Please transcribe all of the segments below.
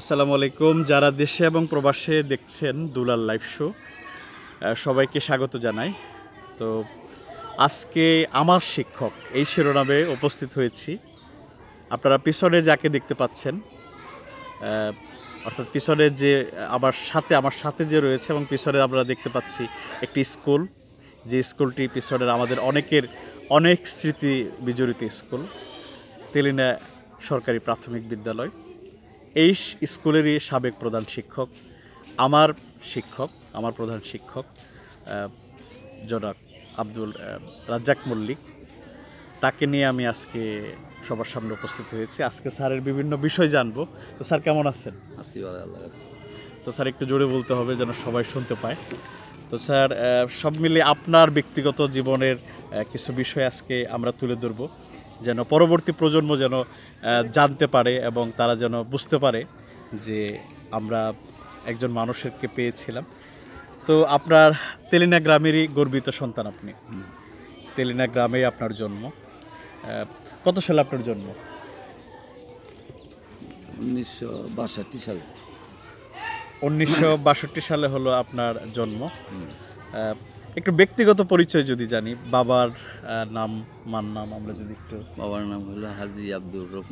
আসসালামু আলাইকুম যারা দেশে এবং প্রবাসে দেখছেন দুলাল লাইভ শো সবাইকে স্বাগত জানাই তো আজকে আমার শিক্ষক এই শিরোনামে উপস্থিত হয়েছি আপনারা পিছনে যাকে দেখতে পাচ্ছেন অর্থাৎ পিছনে যে আমার সাথে আমার সাথে যে রয়েছে এবং পিছনে আমরা দেখতে পাচ্ছি একটি স্কুল যে স্কুলটি পিছনের আমাদের অনেকের অনেক স্মৃতি বিজড়িত স্কুল তেলিনা সরকারি প্রাথমিক বিদ্যালয় এই স্কুলেরই সাবেক প্রধান শিক্ষক আমার শিক্ষক আমার প্রধান শিক্ষক জনক আব্দুল রাজ্জাক মল্লিক তাকে নিয়ে আমি আজকে সবার সামনে উপস্থিত হয়েছি আজকে স্যারের বিভিন্ন বিষয় জানবো তো স্যার কেমন আছেন আসি তো স্যার একটু জোরে বলতে হবে যেন সবাই শুনতে পায় তো স্যার সব মিলে আপনার ব্যক্তিগত জীবনের কিছু বিষয় আজকে আমরা তুলে ধরবো যেন পরবর্তী প্রজন্ম যেন জানতে পারে এবং তারা যেন বুঝতে পারে যে আমরা একজন মানুষেরকে পেয়েছিলাম তো আপনার তেলিনা গ্রামেরই গর্বিত সন্তান আপনি তেলিনা গ্রামেই আপনার জন্ম কত সালে আপনার জন্ম উনিশশো বাষট্টি সালে উনিশশো বাষট্টি সালে হলো আপনার জন্ম একটু ব্যক্তিগত পরিচয় যদি জানি বাবার নাম মার নাম আমরা যদি একটু বাবার নাম হলো হাজি আব্দুর রব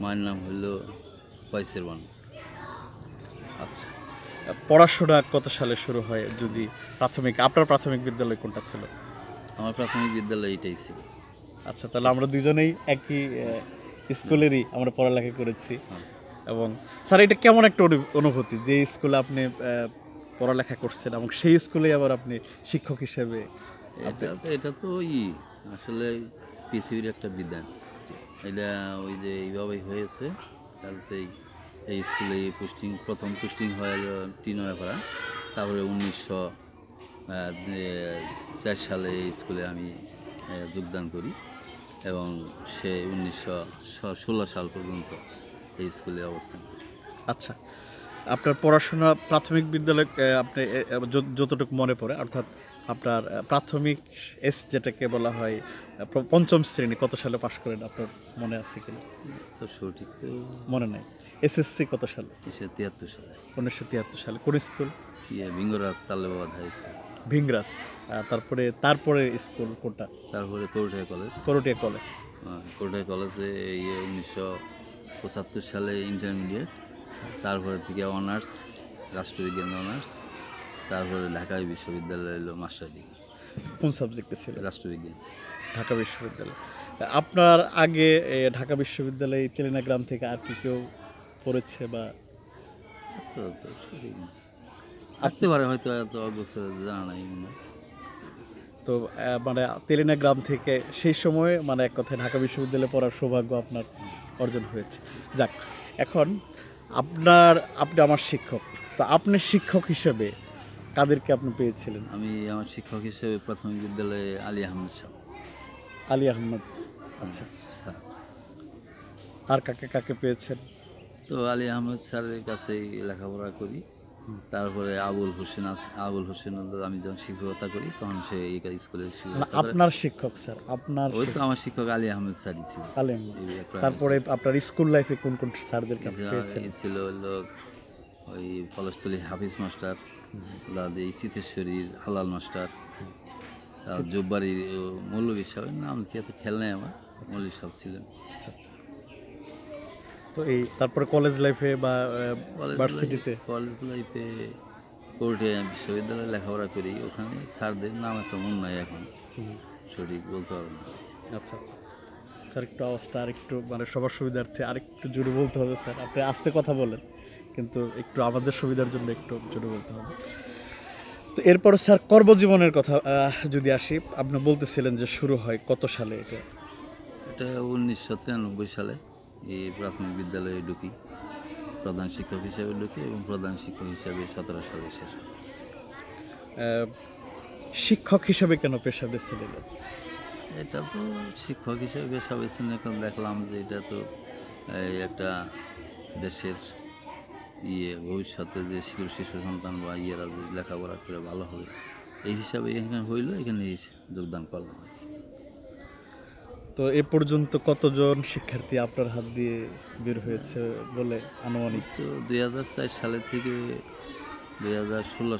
মায়ের নাম হলো পয়সের বান আচ্ছা পড়াশোনা কত সালে শুরু হয় যদি প্রাথমিক আপনার প্রাথমিক বিদ্যালয় কোনটা ছিল আমার প্রাথমিক বিদ্যালয় এটাই ছিল আচ্ছা তাহলে আমরা দুজনেই একই স্কুলেরই আমরা পড়ালেখা করেছি হ্যাঁ। এবং স্যার এটা কেমন একটা অনুভূতি যে স্কুলে আপনি পড়ালেখা করছেন এবং সেই স্কুলে আবার আপনি শিক্ষক হিসেবে এটা এটা তো ওই আসলে পৃথিবীর একটা বিধান এটা ওই যে এইভাবেই হয়েছে তাতেই এই স্কুলে পোস্টিং প্রথম পোস্টিং হয় টিনয়াপাড়া তারপরে উনিশশো চার সালে এই স্কুলে আমি যোগদান করি এবং সে উনিশশো ষোলো সাল পর্যন্ত এই স্কুলে অবস্থান করি আচ্ছা আপনার পড়াশোনা প্রাথমিক বিদ্যালয় আপনি যতটুকু মনে পড়ে অর্থাৎ আপনার প্রাথমিক এস যেটাকে বলা হয় পঞ্চম শ্রেণী কত সালে পাশ করেন আপনার মনে আছে কিনা তো সঠিক মনে নাই এসএসসি কত সালে উনিশশো তিয়াত্তর সালে উনিশশো তিয়াত্তর সালে কোন স্কুল ইয়ে, ভিঙ্গরাজ তালেবাদ হাই স্কুল তারপরে তারপরে স্কুল কোনটা তারপরে করুটিয়া কলেজ করুটিয়া কলেজ করুটিয়া কলেজে উনিশশো পঁচাত্তর সালে ইন্টারমিডিয়েট তারপরে থেকে অনার্স রাষ্ট্রবিজ্ঞান অনার্স তারপরে ঢাকা বিশ্ববিদ্যালয় এলো মাস্টার ডিগ্রি কোন সাবজেক্টে ছিল রাষ্ট্রবিজ্ঞান ঢাকা বিশ্ববিদ্যালয় আপনার আগে ঢাকা বিশ্ববিদ্যালয়ে তেলেনা গ্রাম থেকে আর কি কেউ পড়েছে বা আসতে পারে হয়তো এত অবসরে জানা নাই তো মানে তেলেনা গ্রাম থেকে সেই সময়ে মানে এক কথায় ঢাকা বিশ্ববিদ্যালয়ে পড়ার সৌভাগ্য আপনার অর্জন হয়েছে যাক এখন আপনার আপনি আমার শিক্ষক তো আপনি শিক্ষক হিসেবে কাদেরকে আপনি পেয়েছিলেন আমি আমার শিক্ষক হিসেবে প্রাথমিক বিদ্যালয়ে আলী আহমদ সাহ আলী আহমদ আচ্ছা স্যার আর কাকে কাকে পেয়েছেন তো আলী আহমদ স্যারের কাছেই লেখাপড়া করি তারপরে আবুল হোসেন আবুল হোসেন আমি যখন শিক্ষকতা করি তখন সে এই স্কুলের মানে আপনার শিক্ষক স্যার আপনার ওই তো আমার শিক্ষক আলী আহমেদ স্যারই ছিল তারপরে আপনার স্কুল লাইফে কোন কোন স্যারদের কাছে ছিল লোক ওই পলাশতলী হাফিজ মাস্টার দাদি চিতেশ্বরীর হালাল মাস্টার আচ্ছা। জব্বারি মৌলবী সাহেবের নাম কি এত খেল নেই আমার আচ্ছা, মৌলবী আচ্ছা। সাহেব ছিলেন আচ্ছা আচ্ছা তো এই তারপরে কলেজ লাইফে বা ভার্সিটিতে কলেজ লাইফে কোর্টে বিশ্ববিদ্যালয়ে লেখাপড়া করি ওখানে স্যারদের নাম একটা মন নাই এখন সঠিক বলতে পারবো না আচ্ছা আচ্ছা স্যার একটু আওয়াজটা আরেকটু মানে সবার সুবিধার্থে আরেকটু জুড়ে বলতে হবে স্যার আপনি আস্তে কথা বলেন কিন্তু একটু আমাদের সুবিধার জন্য একটু জোরে বলতে হবে তো এরপরে স্যার কর্মজীবনের কথা যদি আসি আপনি বলতেছিলেন যে শুরু হয় কত সালে এটা এটা উনিশশো তিরানব্বই সালে এই প্রাথমিক বিদ্যালয়ে ঢুকি প্রধান শিক্ষক হিসাবে ঢুকি এবং প্রধান শিক্ষক হিসাবে সতেরো সালে শেষ শিক্ষক হিসাবে কেন পেশা বেছে নিল এটা তো শিক্ষক হিসাবে পেশা বেছে নিয়ে দেখলাম যে এটা তো একটা দেশের ইয়ে ভবিষ্যতে যে শিশু সন্তান বা ইয়েরা লেখাপড়া করে ভালো হবে এই হিসাবে এখানে হইলো এখানে যোগদান করলাম তো এ পর্যন্ত কতজন শিক্ষার্থী আপনার হাত দিয়ে বের হয়েছে বলে আনুমানিক তো দুই সালে থেকে দুই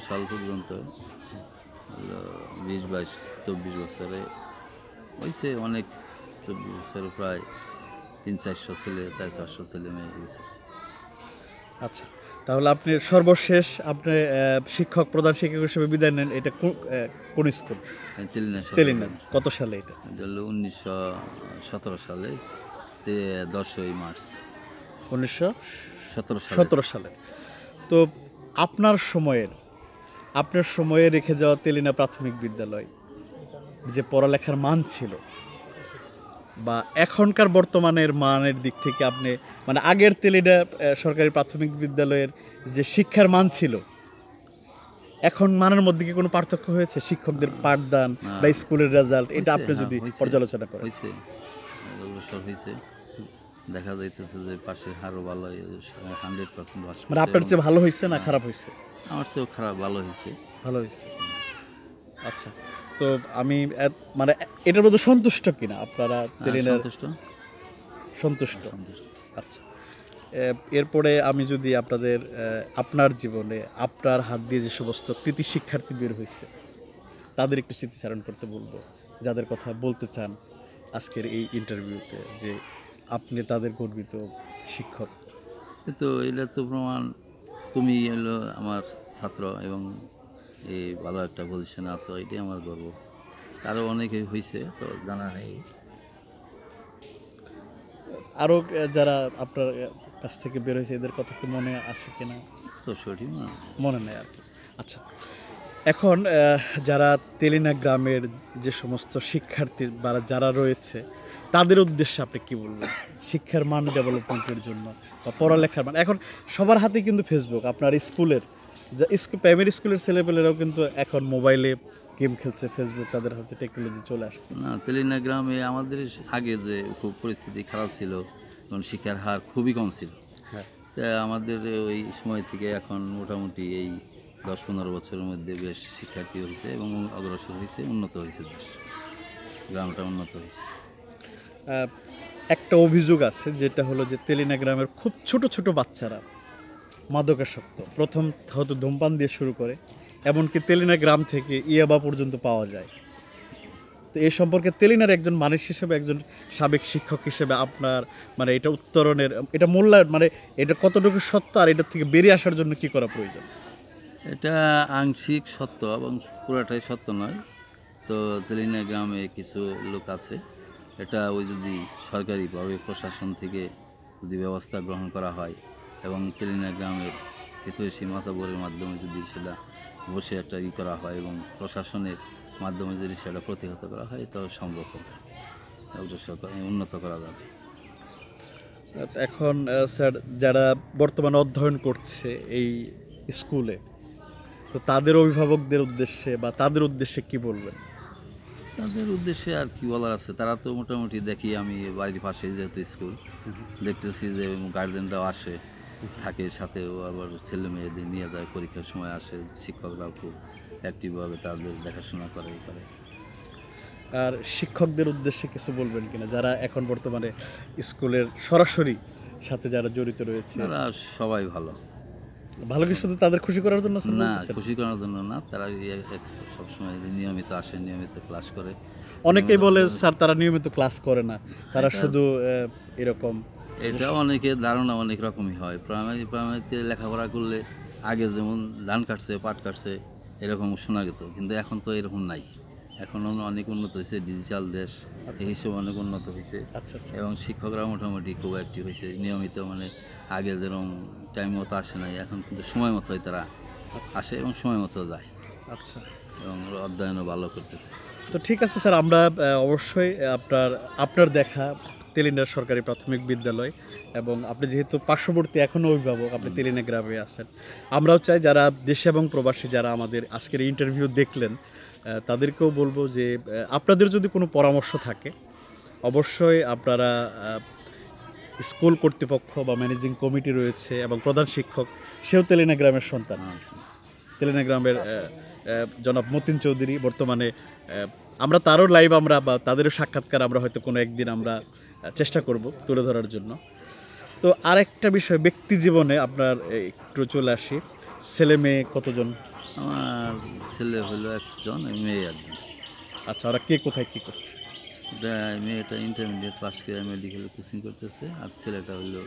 সাল পর্যন্ত বিশ বাইশ চব্বিশ বছরে হয়েছে অনেক চব্বিশ বছর প্রায় তিন চারশো ছেলে চার চারশো ছেলে মেয়ে হয়েছে আচ্ছা তাহলে আপনি সর্বশেষ আপনি শিক্ষক প্রধান শিক্ষক হিসেবে বিদায় নেন এটা কোন স্কুল হ্যাঁ, কত সালে এটা উনিশশো সতেরো সালে দশই মার্চ উনিশশো সতেরো সালে তো আপনার সময়ের আপনার সময়ে রেখে যাওয়া তেলিনা প্রাথমিক বিদ্যালয় যে পড়ালেখার মান ছিল বা এখনকার বর্তমানের মানের দিক থেকে আপনি মানে আগের তেলিডা সরকারি প্রাথমিক বিদ্যালয়ের যে শিক্ষার মান ছিল এখন মানের মধ্যে কি কোনো পার্থক্য হয়েছে শিক্ষকদের পাঠদান বা স্কুলের রেজাল্ট এটা আপনি যদি পর্যালোচনা করেন হয়েছে হয়েছে দেখা যাইতেছে যে পাশের হারও ভালো হান্ড্রেড পার্সেন্ট মানে আপনার চেয়ে ভালো হয়েছে না খারাপ হয়েছে আমার চেয়েও খারাপ ভালো হয়েছে ভালো হয়েছে আচ্ছা তো আমি মানে এটার মধ্যে সন্তুষ্ট কিনা আপনারা হ্যাঁ, সন্তুষ্ট সন্তুষ্ট সন্তুষ্ট আচ্ছা এরপরে আমি যদি আপনাদের আপনার জীবনে আপনার হাত দিয়ে যে সমস্ত কৃতি শিক্ষার্থী বের হয়েছে তাদের একটু স্মৃতিচারণ করতে বলবো যাদের কথা বলতে চান আজকের এই ইন্টারভিউতে যে আপনি তাদের গর্বিত শিক্ষক তো এটা তো প্রমাণ তুমি এলো আমার ছাত্র এবং এই ভালো একটা পজিশনে আছো এটাই আমার গর্ব আরও অনেকে হয়েছে তো জানা নেই আরও যারা আপনার কাছ থেকে বের হয়েছে এদের কথা কি মনে আছে কিনা তো সঠিক মনে নেই আর কি আচ্ছা এখন যারা তেলিনা গ্রামের যে সমস্ত শিক্ষার্থী বা যারা রয়েছে তাদের উদ্দেশ্যে আপনি কি বলবেন শিক্ষার মান ডেভেলপমেন্টের জন্য বা পড়ালেখার মান এখন সবার হাতে কিন্তু ফেসবুক আপনার স্কুলের যা স্কুল প্রাইমারি স্কুলের ছেলেপেলেরাও কিন্তু এখন মোবাইলে গেম খেলছে ফেসবুক তাদের হাতে টেকনোলজি চলে আসছে না টেলিনাগ্রামে আমাদের আগে যে খুব পরিস্থিতি খারাপ ছিল এবং শিক্ষার হার খুবই কম ছিল হ্যাঁ তা আমাদের ওই সময় থেকে এখন মোটামুটি এই দশ পনেরো বছরের মধ্যে বেশ শিক্ষার্থী হয়েছে এবং অগ্রসর হয়েছে উন্নত হয়েছে দেশ গ্রামটা উন্নত হয়েছে একটা অভিযোগ আছে যেটা হলো যে তেলিনা গ্রামের খুব ছোট ছোট বাচ্চারা মাদকাসক্ত প্রথম হয়তো ধূমপান দিয়ে শুরু করে এমনকি তেলিনা গ্রাম থেকে ইয়াবা পর্যন্ত পাওয়া যায় তো এ সম্পর্কে তেলিনার একজন মানুষ হিসেবে একজন সাবেক শিক্ষক হিসেবে আপনার মানে এটা উত্তরণের এটা মূল্যায়ন মানে এটা কতটুকু সত্য আর এটার থেকে বেরিয়ে আসার জন্য কি করা প্রয়োজন এটা আংশিক সত্য এবং পুরাটাই সত্য নয় তো তেলিনা গ্রামে কিছু লোক আছে এটা ওই যদি সরকারিভাবে প্রশাসন থেকে যদি ব্যবস্থা গ্রহণ করা হয় এবং তেলিনা গ্রামের হিতৈষী মাতাবরের মাধ্যমে যদি সেটা বসে একটা ই করা হয় এবং প্রশাসনের মাধ্যমে যদি সেটা প্রতিহত করা হয় তো সম্ভব হবে উন্নত করা যাবে এখন স্যার যারা বর্তমানে অধ্যয়ন করছে এই স্কুলে তো তাদের অভিভাবকদের উদ্দেশ্যে বা তাদের উদ্দেশ্যে কি বলবেন তাদের উদ্দেশ্যে আর কি বলার আছে তারা তো মোটামুটি দেখি আমি বাড়ির পাশে যেহেতু স্কুল দেখতেছি যে গার্জেনরাও আসে থাকে সাথে আবার ছেলে মেয়েদের নিয়ে যায় পরীক্ষার সময় আসে শিক্ষকরাও খুব অ্যাক্টিভভাবে তাদের দেখাশোনা করে করে আর শিক্ষকদের উদ্দেশ্যে কিছু বলবেন কিনা যারা এখন বর্তমানে স্কুলের সরাসরি সাথে যারা জড়িত রয়েছে তারা সবাই ভালো ভালো কি শুধু তাদের খুশি করার জন্য না খুশি করার জন্য না তারা সবসময় নিয়মিত আসে নিয়মিত ক্লাস করে অনেকেই বলে স্যার তারা নিয়মিত ক্লাস করে না তারা হ্যাঁ। শুধু এরকম এটা অনেকে ধারণা অনেক রকমই হয় প্রাইমারি প্রাইমারিতে লেখাপড়া করলে আগে যেমন ধান কাটছে পাট কাটছে এরকম শোনা যেত কিন্তু এখন তো এরকম নাই এখন অনেক উন্নত হয়েছে ডিজিটাল দেশ আচ্ছা। হিসেবে অনেক উন্নত হয়েছে আচ্ছা, আচ্ছা। এবং শিক্ষকরা মোটামুটি খুব একটি হয়েছে নিয়মিত মানে আগে যেরকম টাইম মতো আসে নাই এখন কিন্তু সময় মতোই তারা আসে এবং সময় মতো যায় আচ্ছা এবং অধ্যয়নও ভালো করতেছে তো ঠিক আছে স্যার আমরা অবশ্যই আপনার আপনার দেখা তেলিনার সরকারি প্রাথমিক বিদ্যালয় এবং আপনি যেহেতু পার্শ্ববর্তী এখনও অভিভাবক আপনি তেলিনা গ্রামে আছেন আমরাও চাই যারা দেশে এবং প্রবাসী যারা আমাদের আজকের ইন্টারভিউ দেখলেন তাদেরকেও বলবো যে আপনাদের যদি কোনো পরামর্শ থাকে অবশ্যই আপনারা স্কুল কর্তৃপক্ষ বা ম্যানেজিং কমিটি রয়েছে এবং প্রধান শিক্ষক সেও তেলিনা গ্রামের সন্তান তেলিনা গ্রামের জনাব মতিন চৌধুরী বর্তমানে আমরা তারও লাইভ আমরা বা তাদেরও সাক্ষাৎকার আমরা হয়তো কোনো একদিন আমরা চেষ্টা করব তুলে ধরার জন্য তো আর একটা বিষয় ব্যক্তি জীবনে আপনার একটু চলে আসি ছেলে মেয়ে কতজন আমার ছেলে হলো একজন মেয়ে একজন আচ্ছা ওরা কে কোথায় কী করছে মেয়েটা ইন্টারমিডিয়েট পাস করে মেডিকেল কোচিং করতেছে আর ছেলেটা হলো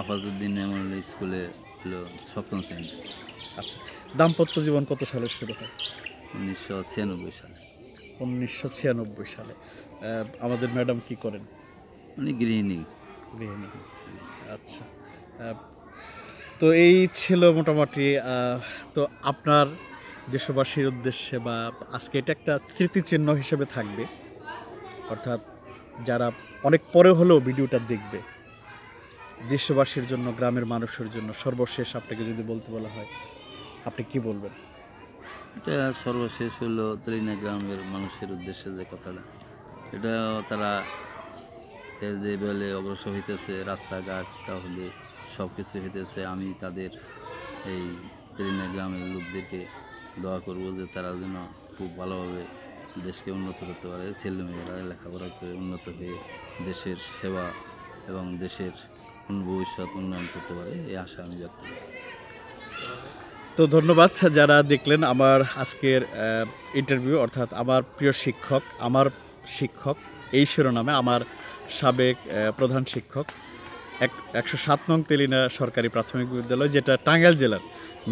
আফাজুদ্দিন মেমোরিয়াল স্কুলে হলো সপ্তম শ্রেণী আচ্ছা দাম্পত্য জীবন কত সালে শুরু হয় উনিশশো ছিয়ানব্বই সালে উনিশশো ছিয়ানব্বই সালে আমাদের ম্যাডাম কি করেন উনি গৃহিণী গৃহিণী আচ্ছা তো এই ছিল মোটামুটি তো আপনার দেশবাসীর উদ্দেশ্যে বা আজকে এটা একটা স্মৃতিচিহ্ন হিসেবে থাকবে অর্থাৎ যারা অনেক পরে হলেও ভিডিওটা দেখবে দেশবাসীর জন্য গ্রামের মানুষের জন্য সর্বশেষ আপনাকে যদি বলতে বলা হয় আপনি কি বলবেন এটা সর্বশেষ হলো তেলিনা গ্রামের মানুষের উদ্দেশ্যে যে কথাটা এটা তারা যে বলে অগ্রসর হইতেছে রাস্তাঘাট তাহলে সব কিছু হইতেছে আমি তাদের এই তেলিনা গ্রামের লোকদেরকে দোয়া করব যে তারা যেন খুব ভালোভাবে দেশকে উন্নত করতে পারে ছেলেমেয়েরা লেখাপড়া করে উন্নত হয়ে দেশের সেবা এবং দেশের ভবিষ্যৎ উন্নয়ন করতে পারে এই আশা আমি ব্যক্ত করি তো ধন্যবাদ যারা দেখলেন আমার আজকের ইন্টারভিউ অর্থাৎ আমার প্রিয় শিক্ষক আমার শিক্ষক এই শিরোনামে আমার সাবেক প্রধান শিক্ষক এক একশো সাত নং তেলিনা সরকারি প্রাথমিক বিদ্যালয় যেটা টাঙ্গাইল জেলার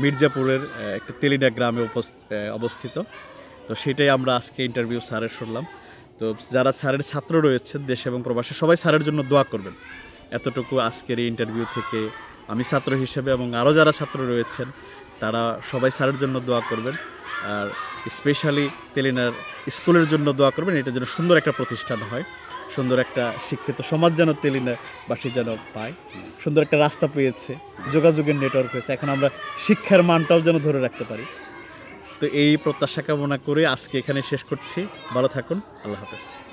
মির্জাপুরের একটা তেলিনা গ্রামে অবস্থিত তো সেটাই আমরা আজকে ইন্টারভিউ স্যারের শুনলাম তো যারা স্যারের ছাত্র রয়েছেন দেশে এবং প্রবাসে সবাই স্যারের জন্য দোয়া করবেন এতটুকু আজকের এই ইন্টারভিউ থেকে আমি ছাত্র হিসেবে এবং আরও যারা ছাত্র রয়েছেন তারা সবাই স্যারের জন্য দোয়া করবেন আর স্পেশালি তেলিনার স্কুলের জন্য দোয়া করবেন এটা যেন সুন্দর একটা প্রতিষ্ঠান হয় সুন্দর একটা শিক্ষিত সমাজ যেন তেলিনার বাসী যেন পায় সুন্দর একটা রাস্তা পেয়েছে যোগাযোগের নেটওয়ার্ক হয়েছে এখন আমরা শিক্ষার মানটাও যেন ধরে রাখতে পারি তো এই প্রত্যাশা কামনা করে আজকে এখানে শেষ করছি ভালো থাকুন আল্লাহ হাফেজ